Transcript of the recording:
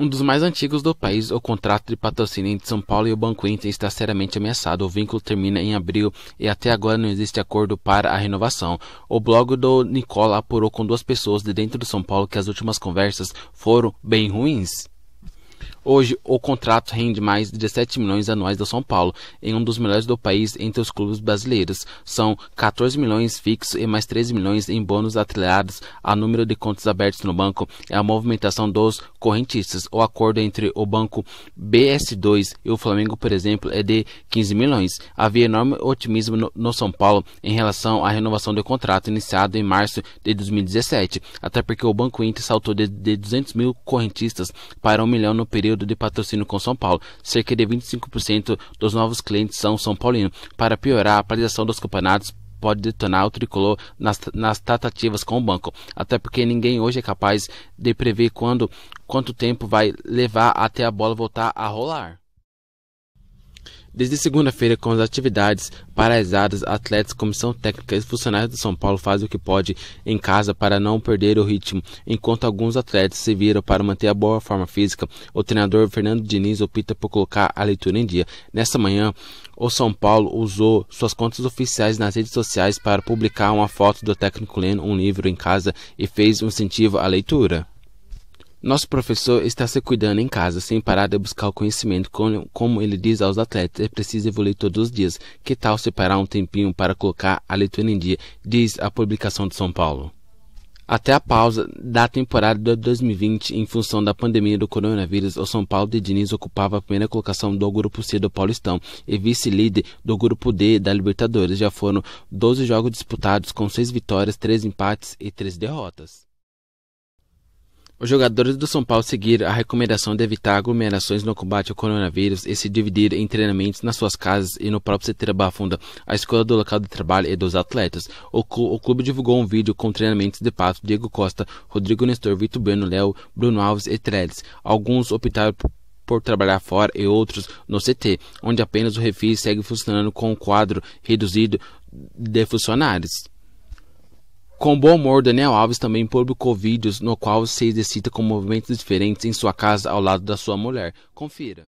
Um dos mais antigos do país, o contrato de patrocínio entre São Paulo e o Banco Inter está seriamente ameaçado. O vínculo termina em abril e até agora não existe acordo para a renovação. O blog do Nicola apurou com duas pessoas de dentro de São Paulo que as últimas conversas foram bem ruins. Hoje, o contrato rende mais de 17 milhões anuais do São Paulo, em um dos melhores do país entre os clubes brasileiros. São 14 milhões fixos e mais 13 milhões em bônus atrelados a número de contas abertas no banco e é a movimentação dos correntistas. O acordo entre o banco BS2 e o Flamengo, por exemplo, é de 15 milhões. Havia enorme otimismo no, no São Paulo em relação à renovação do contrato iniciado em março de 2017, até porque o Banco Inter saltou de, de 200 mil correntistas para 1 milhão no período de patrocínio com São Paulo. Cerca de 25% dos novos clientes são São Paulino. Para piorar, a paralisação dos campeonatos pode detonar o tricolor nas, nas tratativas com o banco, até porque ninguém hoje é capaz de prever quando, quanto tempo vai levar até a bola voltar a rolar. Desde segunda-feira, com as atividades paralisadas, atletas, comissão técnica e funcionários do São Paulo fazem o que pode em casa para não perder o ritmo, enquanto alguns atletas se viram para manter a boa forma física. O treinador Fernando Diniz opta por colocar a leitura em dia. Nesta manhã, o São Paulo usou suas contas oficiais nas redes sociais para publicar uma foto do técnico lendo um livro em casa e fez um incentivo à leitura. Nosso professor está se cuidando em casa, sem parar de buscar o conhecimento. Como ele diz aos atletas, é preciso evoluir todos os dias. Que tal separar um tempinho para colocar a leitura em dia? Diz a publicação de São Paulo. Até a pausa da temporada de 2020, em função da pandemia do coronavírus, o São Paulo de Diniz ocupava a primeira colocação do grupo C do Paulistão e vice-líder do grupo D da Libertadores. Já foram 12 jogos disputados, com 6 vitórias, 3 empates e 3 derrotas. Os jogadores do São Paulo seguiram a recomendação de evitar aglomerações no combate ao coronavírus e se dividir em treinamentos nas suas casas e no próprio CT Bafunda, a escola do local de trabalho e é dos atletas. O, clube divulgou um vídeo com treinamentos de Pato, Diego Costa, Rodrigo Nestor, Vitor Bueno, Léo, Bruno Alves e Trellis. Alguns optaram por trabalhar fora e outros no CT, onde apenas o refis segue funcionando com um quadro reduzido de funcionários. Com bom humor, Daniel Alves também publicou vídeos no qual se exercita com movimentos diferentes em sua casa ao lado da sua mulher. Confira.